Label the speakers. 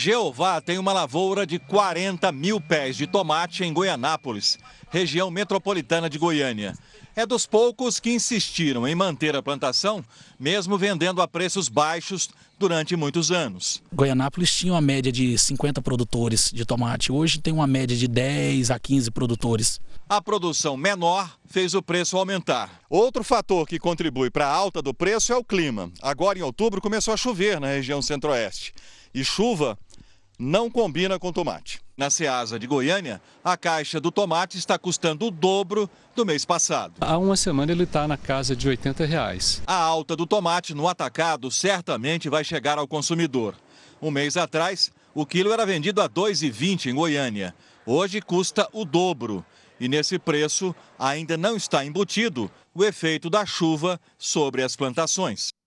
Speaker 1: Jeová tem uma lavoura de 40 mil pés de tomate em Goianápolis, região metropolitana de Goiânia. É dos poucos que insistiram em manter a plantação, mesmo vendendo a preços baixos durante muitos anos.
Speaker 2: Goianápolis tinha uma média de 50 produtores de tomate, hoje tem uma média de 10 a 15 produtores.
Speaker 1: A produção menor fez o preço aumentar. Outro fator que contribui para a alta do preço é o clima. Agora, em outubro, começou a chover na região centro-oeste. E chuva não combina
Speaker 3: com tomate. Na
Speaker 1: Ceasa de Goiânia, a caixa do tomate está custando o dobro do mês passado.
Speaker 3: Há uma semana ele está na casa de R$ 80. Reais.
Speaker 1: A alta do tomate no atacado certamente vai chegar ao consumidor. Um mês atrás, o quilo era vendido a R$ 2,20 em Goiânia. Hoje custa o dobro. E nesse preço ainda não está embutido o efeito da chuva sobre as plantações.